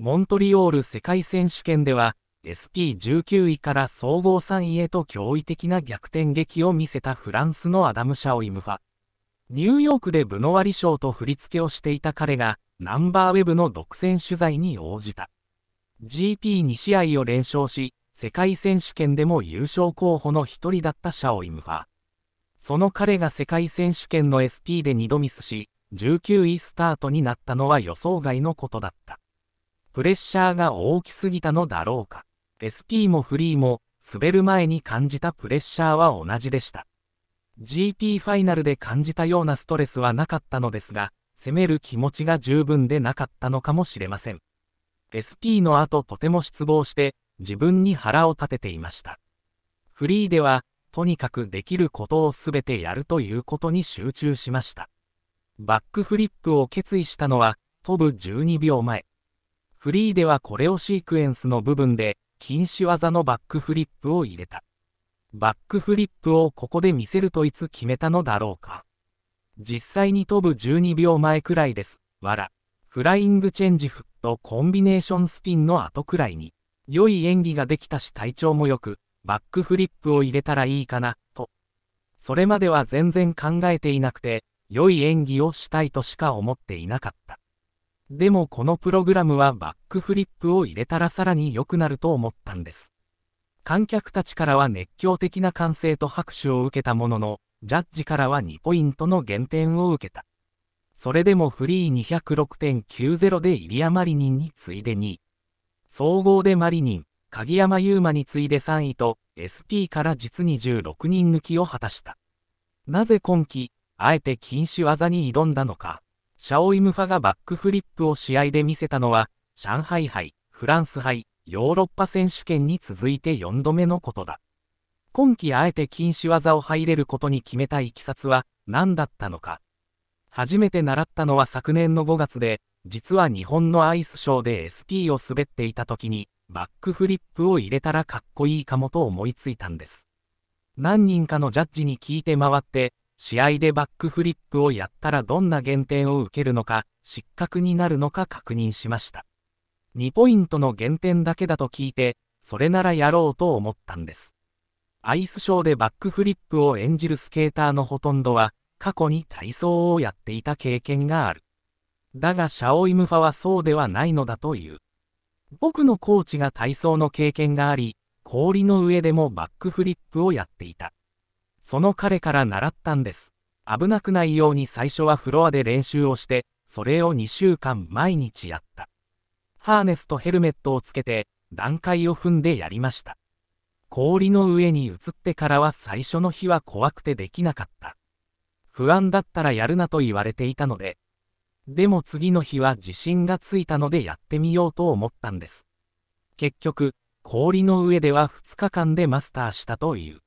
モントリオール世界選手権では、SP19 位から総合3位へと驚異的な逆転劇を見せたフランスのアダム・シャオイムファ。ニューヨークでブノワリ賞と振り付けをしていた彼が、ナンバーウェブの独占取材に応じた。GP2 試合を連勝し、世界選手権でも優勝候補の一人だったシャオイムファ。その彼が世界選手権の SP で2度ミスし、19位スタートになったのは予想外のことだった。プレッシャーが大きすぎたのだろうか。SP もフリーも、滑る前に感じたプレッシャーは同じでした。GP ファイナルで感じたようなストレスはなかったのですが、攻める気持ちが十分でなかったのかもしれません。SP の後とても失望して、自分に腹を立てていました。フリーでは、とにかくできることをすべてやるということに集中しました。バックフリップを決意したのは、飛ぶ12秒前。フリーではこれをシークエンスの部分で、禁止技のバックフリップを入れた。バックフリップをここで見せるといつ決めたのだろうか。実際に飛ぶ12秒前くらいです。わら。フライングチェンジフットコンビネーションスピンの後くらいに、良い演技ができたし体調も良く、バックフリップを入れたらいいかな、と。それまでは全然考えていなくて、良い演技をしたいとしか思っていなかった。でもこのプログラムはバックフリップを入れたらさらに良くなると思ったんです。観客たちからは熱狂的な歓声と拍手を受けたものの、ジャッジからは2ポイントの減点を受けた。それでもフリー206.90でイリア・マリニンに次いで2位。総合でマリニン、鍵山優真に次いで3位と、SP から実に16人抜きを果たした。なぜ今季、あえて禁止技に挑んだのか。シャオイムファがバックフリップを試合で見せたのは、上海杯、フランス杯、ヨーロッパ選手権に続いて4度目のことだ。今季あえて禁止技を入れることに決めたいきさつは何だったのか。初めて習ったのは昨年の5月で、実は日本のアイスショーで SP を滑っていた時に、バックフリップを入れたらかっこいいかもと思いついたんです。何人かのジャッジに聞いて回って、試合でバックフリップをやったらどんな減点を受けるのか、失格になるのか確認しました。2ポイントの減点だけだと聞いて、それならやろうと思ったんです。アイスショーでバックフリップを演じるスケーターのほとんどは、過去に体操をやっていた経験がある。だがシャオイムファはそうではないのだという。僕のコーチが体操の経験があり、氷の上でもバックフリップをやっていた。その彼から習ったんです。危なくないように最初はフロアで練習をして、それを2週間毎日やった。ハーネスとヘルメットをつけて、段階を踏んでやりました。氷の上に移ってからは最初の日は怖くてできなかった。不安だったらやるなと言われていたので、でも次の日は自信がついたのでやってみようと思ったんです。結局、氷の上では2日間でマスターしたという。